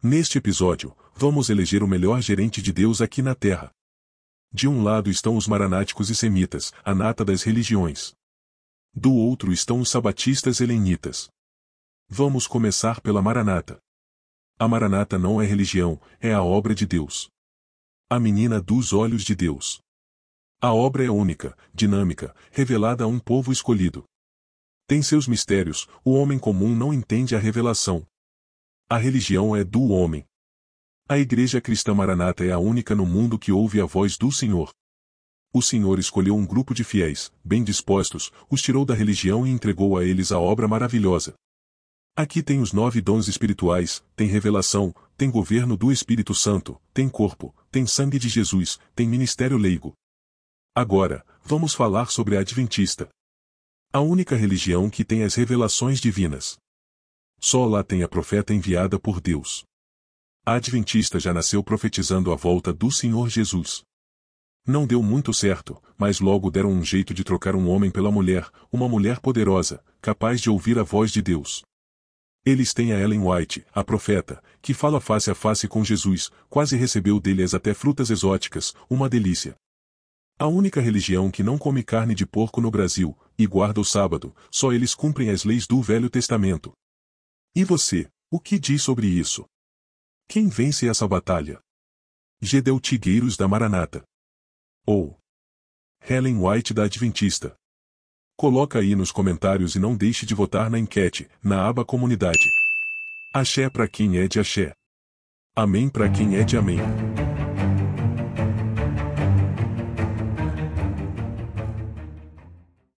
Neste episódio, vamos eleger o melhor gerente de Deus aqui na Terra. De um lado estão os maranáticos e semitas, a nata das religiões. Do outro estão os sabatistas helenitas. Vamos começar pela Maranata. A Maranata não é religião, é a obra de Deus. A menina dos olhos de Deus. A obra é única, dinâmica, revelada a um povo escolhido. Tem seus mistérios, o homem comum não entende a revelação, a religião é do homem. A Igreja Cristã Maranata é a única no mundo que ouve a voz do Senhor. O Senhor escolheu um grupo de fiéis, bem dispostos, os tirou da religião e entregou a eles a obra maravilhosa. Aqui tem os nove dons espirituais, tem revelação, tem governo do Espírito Santo, tem corpo, tem sangue de Jesus, tem ministério leigo. Agora, vamos falar sobre a Adventista. A única religião que tem as revelações divinas. Só lá tem a profeta enviada por Deus. A Adventista já nasceu profetizando a volta do Senhor Jesus. Não deu muito certo, mas logo deram um jeito de trocar um homem pela mulher, uma mulher poderosa, capaz de ouvir a voz de Deus. Eles têm a Ellen White, a profeta, que fala face a face com Jesus, quase recebeu dele as até frutas exóticas, uma delícia. A única religião que não come carne de porco no Brasil, e guarda o sábado, só eles cumprem as leis do Velho Testamento. E você, o que diz sobre isso? Quem vence essa batalha? Gedeu Tigueiros da Maranata. Ou Helen White da Adventista. Coloca aí nos comentários e não deixe de votar na enquete, na aba Comunidade. Axé para quem é de axé. Amém para quem é de amém.